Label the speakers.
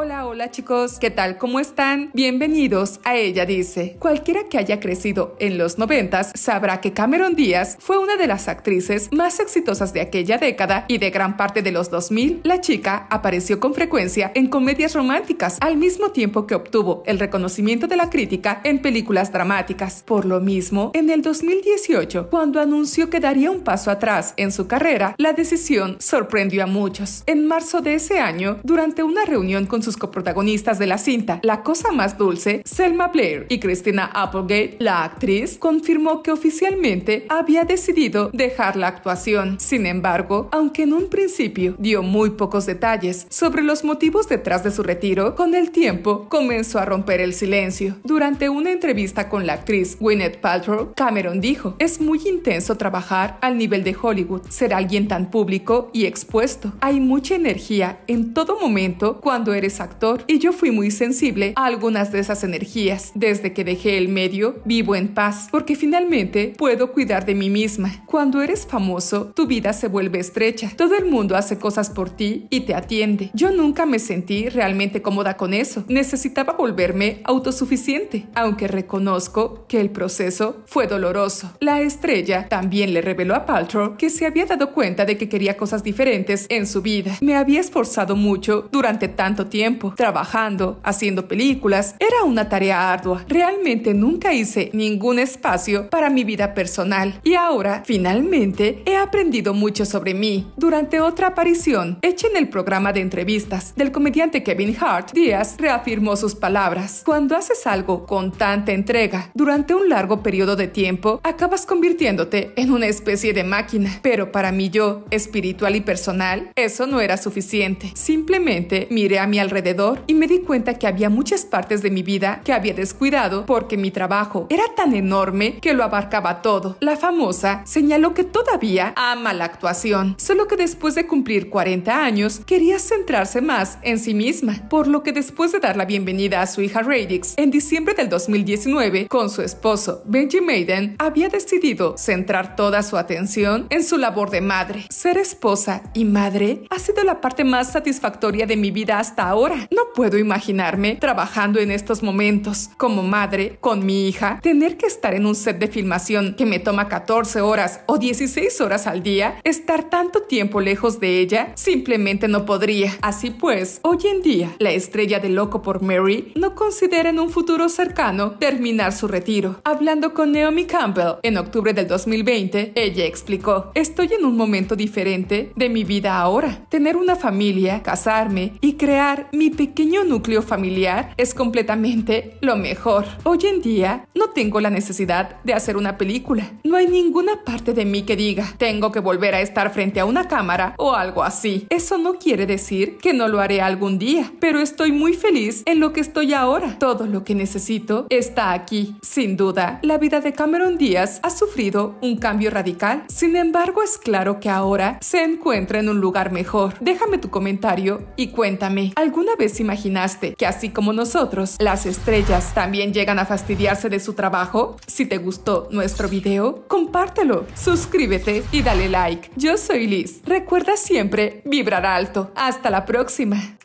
Speaker 1: Hola, hola chicos, ¿qué tal? ¿Cómo están? Bienvenidos a Ella Dice. Cualquiera que haya crecido en los noventas sabrá que Cameron Díaz fue una de las actrices más exitosas de aquella década y de gran parte de los 2000, la chica apareció con frecuencia en comedias románticas al mismo tiempo que obtuvo el reconocimiento de la crítica en películas dramáticas. Por lo mismo, en el 2018, cuando anunció que daría un paso atrás en su carrera, la decisión sorprendió a muchos. En marzo de ese año, durante una reunión con su sus coprotagonistas de la cinta La Cosa Más Dulce, Selma Blair y Christina Applegate, la actriz confirmó que oficialmente había decidido dejar la actuación. Sin embargo, aunque en un principio dio muy pocos detalles sobre los motivos detrás de su retiro, con el tiempo comenzó a romper el silencio. Durante una entrevista con la actriz Gwyneth Paltrow, Cameron dijo, es muy intenso trabajar al nivel de Hollywood, ser alguien tan público y expuesto. Hay mucha energía en todo momento cuando eres actor. y yo fui muy sensible a algunas de esas energías. Desde que dejé el medio, vivo en paz porque finalmente puedo cuidar de mí misma. Cuando eres famoso, tu vida se vuelve estrecha. Todo el mundo hace cosas por ti y te atiende. Yo nunca me sentí realmente cómoda con eso. Necesitaba volverme autosuficiente, aunque reconozco que el proceso fue doloroso. La estrella también le reveló a Paltrow que se había dado cuenta de que quería cosas diferentes en su vida. Me había esforzado mucho durante tanto tiempo trabajando, haciendo películas. Era una tarea ardua. Realmente nunca hice ningún espacio para mi vida personal. Y ahora, finalmente, he aprendido mucho sobre mí. Durante otra aparición, hecha en el programa de entrevistas del comediante Kevin Hart, Díaz reafirmó sus palabras. Cuando haces algo con tanta entrega durante un largo periodo de tiempo, acabas convirtiéndote en una especie de máquina. Pero para mí yo, espiritual y personal, eso no era suficiente. Simplemente miré a mi alrededor y me di cuenta que había muchas partes de mi vida que había descuidado porque mi trabajo era tan enorme que lo abarcaba todo. La famosa señaló que todavía ama la actuación, solo que después de cumplir 40 años quería centrarse más en sí misma, por lo que después de dar la bienvenida a su hija Radix en diciembre del 2019 con su esposo Benji Maiden, había decidido centrar toda su atención en su labor de madre. Ser esposa y madre ha sido la parte más satisfactoria de mi vida hasta ahora no puedo imaginarme trabajando en estos momentos como madre con mi hija, tener que estar en un set de filmación que me toma 14 horas o 16 horas al día, estar tanto tiempo lejos de ella, simplemente no podría. Así pues, hoy en día, la estrella de Loco por Mary no considera en un futuro cercano terminar su retiro. Hablando con Naomi Campbell en octubre del 2020, ella explicó, estoy en un momento diferente de mi vida ahora. Tener una familia, casarme y crear mi pequeño núcleo familiar es completamente lo mejor. Hoy en día no tengo la necesidad de hacer una película. No hay ninguna parte de mí que diga, tengo que volver a estar frente a una cámara o algo así. Eso no quiere decir que no lo haré algún día, pero estoy muy feliz en lo que estoy ahora. Todo lo que necesito está aquí. Sin duda, la vida de Cameron Díaz ha sufrido un cambio radical. Sin embargo, es claro que ahora se encuentra en un lugar mejor. Déjame tu comentario y cuéntame. ¿Alguna vez imaginaste que así como nosotros, las estrellas también llegan a fastidiarse de su trabajo? Si te gustó nuestro video, compártelo, suscríbete y dale like. Yo soy Liz. Recuerda siempre vibrar alto. Hasta la próxima.